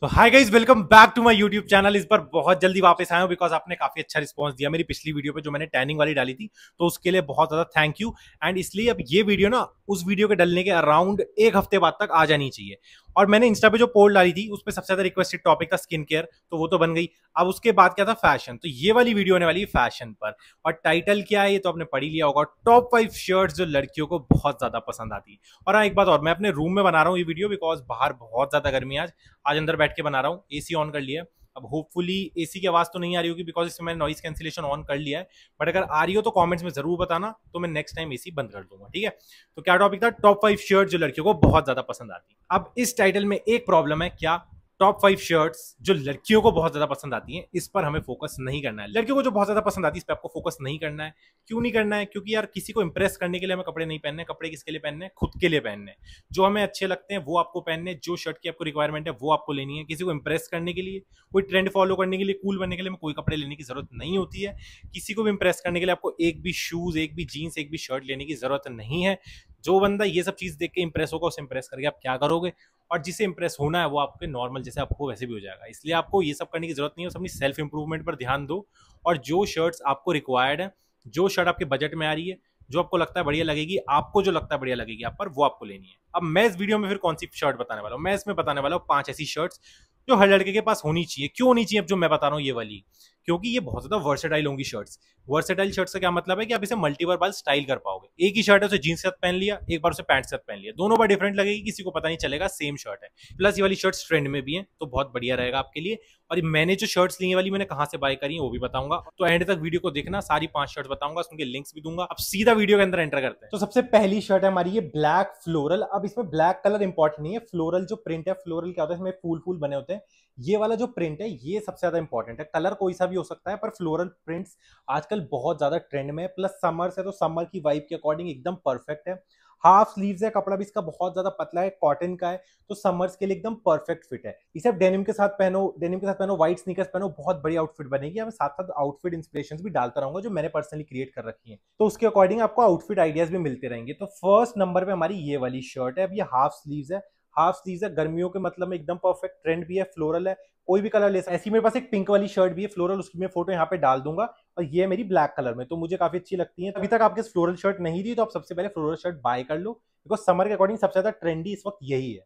तो hi guys welcome back to my YouTube channel इस बार बहुत जल्दी वापस आया हूँ बिकॉज आपने काफी अच्छा रिस्पांस दिया मेरी पिछली वीडियो पे जो मैंने टैनिंग वाली डाली थी तो उसके लिए बहुत ज्यादा थैंक यू एंड इसलिए अब ये वीडियो ना उस वीडियो के डलने के अराउंड एक हफ्ते बाद तक आ जानी चाहिए और मैंने इंस्टा पे जो पोल डाली थी उस पर सबसे ज्यादा रिक्वेस्टेड टॉपिक था स्किन केयर तो वो तो बन गई अब उसके बाद क्या था फैशन तो ये वाली वीडियो होने वाली है फैशन पर और टाइटल क्या है ये तो आपने पढ़ी लिया होगा टॉप फाइव शर्ट्स जो लड़कियों को बहुत ज्यादा पसंद आती है और हाँ एक बात और मैं अपने रूम में बना रहा हूँ ये वीडियो बिकॉज बाहर बहुत ज्यादा गर्मी आज आज अंदर बैठ के बना रहा हूँ ए ऑन कर लिया अब होपफुली ए की आवाज़ तो नहीं आ रही होगी बिकॉज इसमें मैंने नॉइस कैंसिलेशन ऑन कर लिया है बट अगर आ रही हो तो कमेंट्स में जरूर बताना तो मैं नेक्स्ट टाइम ए बंद कर दूंगा ठीक है तो क्या टॉपिक था टॉप फाइव शर्ट जो लड़कियों को बहुत ज़्यादा पसंद आती है अब इस टाइटल में एक प्रॉब्लम है क्या टॉप फाइव शर्ट्स जो लड़कियों को बहुत ज़्यादा पसंद आती हैं इस पर हमें फोकस नहीं करना है लड़कियों को जो बहुत ज़्यादा पसंद आती है इस पर आपको फोकस नहीं करना है क्यों नहीं करना है क्योंकि यार किसी को इंप्रेस करने के लिए हमें कपड़े नहीं पहनने कपड़े किसके लिए पहनने खुद के लिए पहनने जो हमें अच्छे लगते हैं वो आपको पहनने जो शर्ट की आपको रिक्वायरमेंट है वो आपको लेनी है किसी को इंप्रेस करने के लिए कोई ट्रेंड फॉलो करने के लिए कूल बनने के लिए हमें कोई कपड़े लेने की ज़रूरत नहीं होती है किसी को भी इंप्रेस करने के लिए आपको एक भी शूज़ एक भी जीन्स एक भी शर्ट लेने की ज़रूरत नहीं है जो बंदा ये सब चीज़ देख के इंप्रेस होगा उसे इंप्रेस करके आप क्या करोगे और जिसे इंप्रेस होना है वो आपके नॉर्मल जैसे आपको वैसे भी हो जाएगा इसलिए आपको ये सब करने की जरूरत नहीं है अपनी सेल्फ इंप्रूवमेंट पर ध्यान दो और जो शर्ट्स आपको रिक्वायर्ड है जो शर्ट आपके बजट में आ रही है जो आपको लगता है बढ़िया लगेगी आपको जो लगता है बढ़िया लगेगी आप पर वो आपको लेनी है अब मैं इस वीडियो में फिर कौन सी शर्ट बताने वाला हूँ मैं इसमें बताने वाला हूँ पांच ऐसी शर्ट्स जो हर लड़के के पास होनी चाहिए क्यों होनी चाहिए अब जो मैं बता रहा हूँ ये वाली क्योंकि ये बहुत ज्यादा वर्सेटाइल होंगी शर्ट्स वर्सेटाइल शर्ट्स का क्या मतलब है कि आप इसे मल्टीपल बार स्टाइल कर पाओगे एक ही शर्ट है उसे जींस के साथ पहन लिया एक बार उसे पैंट के साथ पहन लिया दोनों बार डिफरेंट लगेगी किसी को पता नहीं चलेगा सेम शर्ट है प्लस ये वाली शर्ट्स ट्रेंड में भी है तो बहुत बढ़िया रहेगा आपके लिए और मैंने जो शर्ट्स ली वाली मैंने कहा से बाय करी है वो भी बताऊंगा तो एंड तक वीडियो को देखना सारी पांच शर्ट बताऊंगा उनके लिंक्स भी दूंगा अब सीधा वीडियो के अंदर एंटर करते हैं तो सबसे पहली शर्ट है हमारी ये ब्लैक फ्लोरल अब इसमें ब्लैक कलर इंपॉर्टेंट नहीं है फ्लोरल जो प्रिंट है फ्लोरल क्या होता है इसमें फूल फूल बने होते हैं ये वाला जो प्रिंट है ये सबसे ज़्यादा इंपॉर्टेंट है कलर कोई सा भी हो सकता है पर फ्लोरल प्रिंट्स आजकल बहुत ज़्यादा ट्रेंड में है प्लस समर्स तो है तो समर की वाइब के अकॉर्डिंग एकदम परफेक्ट है हाफ स्लीव्स है कपड़ा भी इसका बहुत ज्यादा पतला है कॉटन का है तो समर्स के लिए एकदम परफेक्ट फिट है इसे आप डेनिम के साथ पहनो डेनिम के साथ पहनो व्हाइट स्नीकर्स पहनो बहुत बड़ी आउटफिट बनेगी मैं साथ साथ आउटफिट इंस्पिरेशन भी डालता रहूंगा जो मैंने पर्सनली क्रिएट कर रखी है तो उसके अकॉर्डिंग आपको आउटफिट आइडियाज भी मिलते रहेंगे तो फर्स्ट नंबर पर हमारी ये वाली शर्ट है अब ये हाफ स्लीव है हाफ सीज है गर्मियों के मतलब में एकदम परफेक्ट ट्रेंड भी है फ्लोरल है कोई भी कलर ले ऐसी मेरे पास एक पिंक वाली शर्ट भी है फ्लोरल उसकी मैं फोटो यहाँ पे डाल दूंगा और ये मेरी ब्लैक कलर में तो मुझे काफी अच्छी लगती है अभी तक आपके फ्लोरल शर्ट नहीं दी तो आप सबसे पहले फ्लोरल शर्ट बाय कर लो बिकॉज समर के अकॉर्डिंग सबसे ज्यादा ट्रेंडी इस वक्त यही है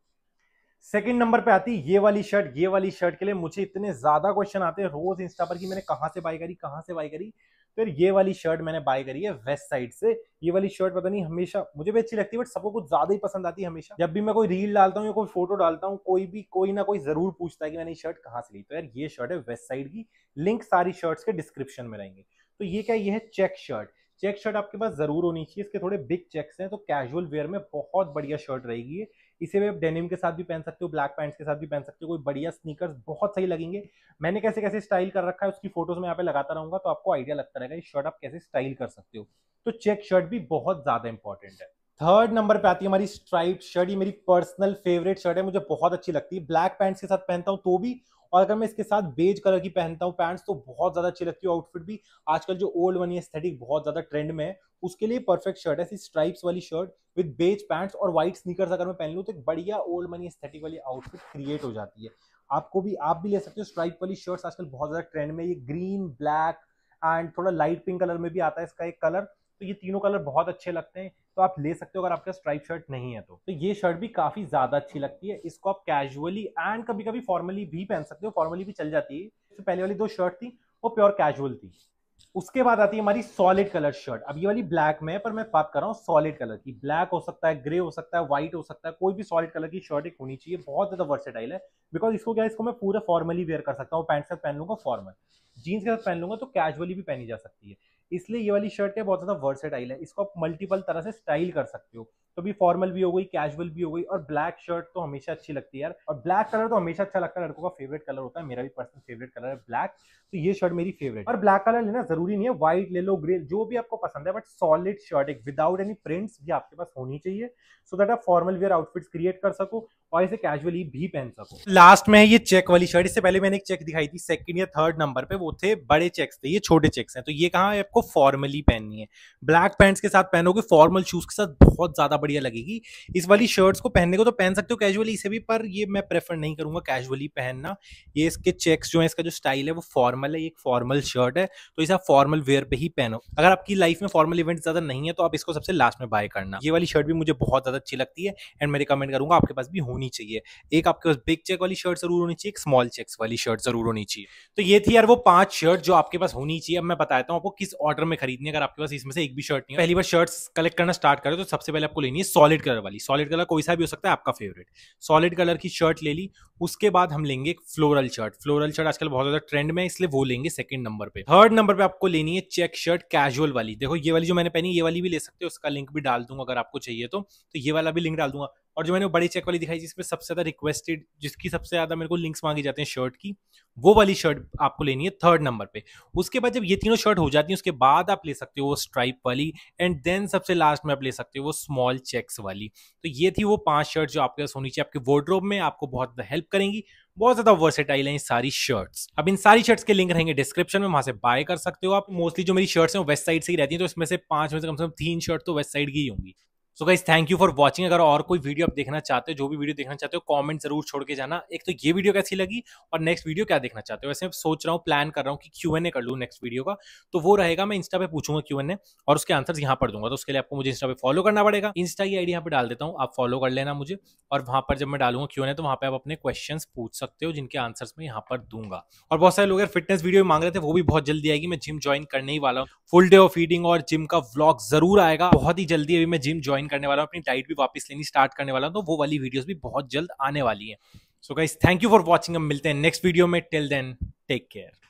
सेकंड नंबर पे आती ये वाली शर्ट ये वाली शर्ट के लिए मुझे इतने ज्यादा क्वेश्चन आते हैं रोज इंस्टा पर कि मैंने कहाँ से बाई करी कहाँ से बाई करी फिर ये वाली शर्ट मैंने बाय करी है वेस्ट साइड से ये वाली शर्ट पता नहीं हमेशा मुझे भी अच्छी लगती है बट सबको कुछ ज्यादा ही पसंद आती है हमेशा जब भी मैं कोई रील डालता हूँ या कोई फोटो डालता हूँ कोई भी कोई ना कोई जरूर पूछता है कि मैंने शर्ट कहाँ से ली तो यार ये शर्ट है वेस्ट साइड की लिंक सारी शर्ट्स के डिस्क्रिप्शन में रहेंगे तो ये क्या ये है चेक शर्ट चेक शर्ट आपके पास ज़रूर होनी चाहिए इसके थोड़े बिग चेक्स हैं तो कैजुअल वेयर में बहुत बढ़िया शर्ट रहेगी इसे भी आप डेनिम के साथ भी पहन सकते हो ब्लैक पैंट्स के साथ भी पहन सकते हो कोई बढ़िया स्नीकर्स बहुत सही लगेंगे मैंने कैसे कैसे स्टाइल कर रखा है उसकी फोटोज में यहाँ पे लगाता रहूंगा तो आपको आइडिया लगता रहेगा ये शर्ट आप कैसे स्टाइल कर सकते हो तो चेक शर्ट भी बहुत ज़्यादा इंपॉर्टेंट है थर्ड नंबर पे आती है हमारी स्ट्राइप शर्ट ये मेरी पर्सनल फेवरेट शर्ट है मुझे बहुत अच्छी लगती है ब्लैक पैंट्स के साथ पहनता हूँ तो भी और अगर मैं इसके साथ बेज कलर की पहनता हूँ पैंट्स तो बहुत ज़्यादा अच्छी लगती है आउटफिट भी आजकल जो ओल्ड वन एस्थेटिक बहुत ज़्यादा ट्रेंड में है उसके लिए परफेक्ट शर्ट है ऐसी स्ट्राइप्स वाली शर्ट विद बेज पैंट्स और व्हाइट स्नीकर्स अगर मैं पहन लूँ तो एक बढ़िया ओल्ड मनी एस्थेटिक वाली आउटफिट क्रिएट हो जाती है आपको भी आप भी ले सकते हो स्ट्राइप वाली शर्ट्स आजकल बहुत ज़्यादा ट्रेंड में ये ग्रीन ब्लैक एंड थोड़ा लाइट पिंक कलर में भी आता है इसका एक कलर तो ये तीनों कलर बहुत अच्छे लगते हैं तो आप ले सकते हो अगर आपका स्ट्राइप शर्ट नहीं है तो तो ये शर्ट भी काफी ज्यादा अच्छी लगती है इसको आप कैजुअली एंड कभी कभी फॉर्मली भी पहन सकते हो फॉर्मली भी चल जाती है तो पहले वाली दो शर्ट थी वो प्योर कैजुअल थी उसके बाद आती है हमारी सॉलिड कलर शर्ट अब ये वाली ब्लैक में है पर मैं बात कर रहा हूँ सॉलिड कलर की ब्लैक हो सकता है ग्रे हो सकता है व्हाइट हो सकता है कोई भी सॉलिड कलर की शर्ट एक होनी चाहिए बहुत ज्यादा वर्सेटाइल है बिकॉज इसको क्या इसको मैं पूरा फॉर्मली वेयर कर सकता हूँ पैंट शर्ट पहन लूंगा फॉर्मल जीन्स के साथ पहन लूंगा तो कैजुअली भी पहनी जा सकती है इसलिए ये वाली शर्ट क्या बहुत ज़्यादा वर्सेटाइल है इसको आप मल्टीपल तरह से स्टाइल कर सकते हो तो भी फॉर्मल भी हो गई कैजुअल भी हो गई और ब्लैक शर्ट तो हमेशा अच्छी लगती है यार और ब्लैक कलर तो हमेशा अच्छा लगता है लड़कों का फेवरेट कलर होता है मेरा भी पर्सनल फेवरेट कलर है ब्लैक तो ये शर्ट मेरी फेवरेट और ब्लैक कलर लेना जरूरी नहीं है व्हाइट ले लो ग्रे जो भी आपको पसंद है बट सॉलिड शर्ट एक विदाउट एनी प्रिंट्स भी आपके पास होनी चाहिए सो दैट आप फॉर्मल वेयर आउटफिट्स क्रिएट कर सको और इसे कैजुअली भी पहन सको लास्ट में है ये चेक वाली शर्ट इससे पहले मैंने एक चेक दिखाई थी सेकंड या थर्ड नंबर पे वो थे बड़े चेक्स थे ये छोटे चेक्स हैं तो ये कहा आपको फॉर्मली पहननी है ब्लैक पैंट्स के साथ पहनोगे फॉर्मल शूज के साथ बहुत ज्यादा बढ़िया लगेगी इस वाली शर्ट्स को पहनने को तो पहन सकते हो कैजुअली इसे भी पर ये मैं प्रेफर नहीं करूंगा कैजुअली पहनना ये इसके चेक्स जो है इसका जो स्टाइल है वो फॉर्मल है एक फॉर्मल शर्ट है तो इसे आप फॉर्मल वेयर पे ही पहनो अगर आपकी लाइफ में फॉर्मल इवेंट ज्यादा नहीं है तो आप इसको सबसे लास्ट में बाय करना ये वाली शर्ट भी मुझे बहुत ज्यादा अच्छी लगती है एंड मैं रिकमेंड करूंगा आपके पास भी होनी चाहिए एक आपके पास बिग चेक वाली शर्ट जरूर होनी चाहिए एक स्मॉल चेक्स वाली शर्ट जरूर होनी चाहिए तो ये थी यार वो पांच शर्ट जो आपके पास होनी चाहिए अब मैं बताता हूँ आपको किस ऑर्डर में खरीदनी अगर आपके पास इसमें से एक भी शर्ट नहीं पहली बार शर्ट्स कलेक्ट करना स्टार्ट करो तो सबसे पहले आपको लेनी है सॉलिड कलर वाली सॉलिड कलर कोई सा भी हो सकता है आपका फेवरेट सॉलिड कलर की शर्ट ले ली उसके बाद हम लेंगे एक फ्लोरल शर्ट फ्लोरल शर्ट आजकल बहुत ज्यादा ट्रेंड में है इसलिए वो लेंगे सेकंड नंबर पे थर्ड नंबर पे आपको लेनी है चेक शर्ट कैजुअल वाली देखो ये वाली जो मैंने पहनी ये वाली भी ले सकते हो उसका लिंक भी डाल दूंगा अगर आपको चाहिए तो, तो ये वाला भी लिंक डाल दूंगा और जो मैंने वो बड़ी चेक वाली दिखाई जिसमें सबसे ज़्यादा रिक्वेस्टेड जिसकी सबसे ज़्यादा मेरे को लिंक्स मांगी जाते हैं शर्ट की वो वाली शर्ट आपको लेनी है थर्ड नंबर पे उसके बाद जब ये तीनों शर्ट हो जाती है उसके बाद आप ले सकते हो वो स्ट्राइप वाली एंड देन सबसे लास्ट में आप ले सकते हो वो स्मॉल चेक्स वाली तो ये थी वो पांच शर्ट जो आपके पास होनी चाहिए आपके वार्ड्रोब में आपको बहुत हेल्प करेंगी बहुत ज्यादा वर्सेटाइल है सारी शर्ट्स अब इन सारी शर्ट्स के लिंक रहेंगे डिस्क्रिप्शन में वहां से बाय कर सकते हो आप मोस्टली जो मेरी शर्ट्स हैं वेस्ट साइड से ही रहती है तो इसमें से पांच में से कम से कम तीन शर्ट तो वेस्ट साइड की ही होंगी so guys thank you for watching अगर और कोई वीडियो आप देखना चाहते हो जो भी वीडियो देखना चाहते हो कॉमेंट जरूर छोड़ के जाना एक तो ये वीडियो कैसी लगी और नेक्स्ट वीडियो क्या देखना चाहते हो वैसे मैं सोच रहा हूँ प्लान कर रहा हूँ कि क्यू एन ए कर लूँ नेक्स्ट वीडियो का तो वो रहेगा मैं इंस्टा पे पूछूंगा क्यू एन ए और उसके आंसर यहाँ पर दूंगा तो उसके लिए आपको मुझे इंस्टा पे फॉलो करना पड़ेगा इंस्टा की आईडी यहाँ पे डाल देता हूँ आप फॉलो कर लेना मुझे और वहाँ पर जब मैं डालूंगा क्यू एन ए तो वहाँ पर आप अपने क्वेश्चन पूछ सकते हो जिनके आंसर मैं यहाँ पर दूंगा और बहुत सारे लोग यार फिटनेस वीडियो मांग रहे थे वो भी बहुत जल्दी आएगी मैं जिम ज्वाइन करने ही वाला हूँ फुल डे ऑफ फीडिंग और जिम का व्लॉग जरूर आएगा बहुत ही जल्दी अभी मैं जिम ज्वाइन ज्वाइन करने वाला हूँ अपनी डाइट भी वापस लेनी स्टार्ट करने वाला हूँ तो वो वाली वीडियोस भी बहुत जल्द आने वाली है so guys thank you for watching मिलते हैं नेक्स्ट वीडियो में टिल देन टेक केयर